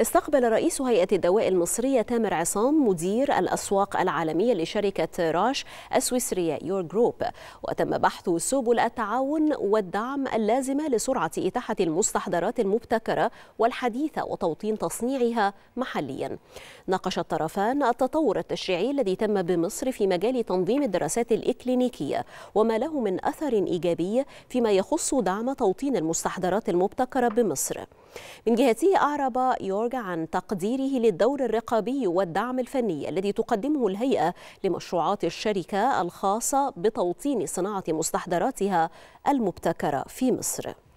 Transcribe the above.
استقبل رئيس هيئة الدواء المصرية تامر عصام مدير الأسواق العالمية لشركة راش السويسرية يور جروب وتم بحث سبل التعاون والدعم اللازمة لسرعة إتاحة المستحضرات المبتكرة والحديثة وتوطين تصنيعها محليا ناقش الطرفان التطور التشريعي الذي تم بمصر في مجال تنظيم الدراسات الإكلينيكية وما له من أثر إيجابي فيما يخص دعم توطين المستحضرات المبتكرة بمصر من جهته أعرب يور جورج عن تقديره للدور الرقابي والدعم الفني الذي تقدمه الهيئة لمشروعات الشركة الخاصة بتوطين صناعة مستحضراتها المبتكرة في مصر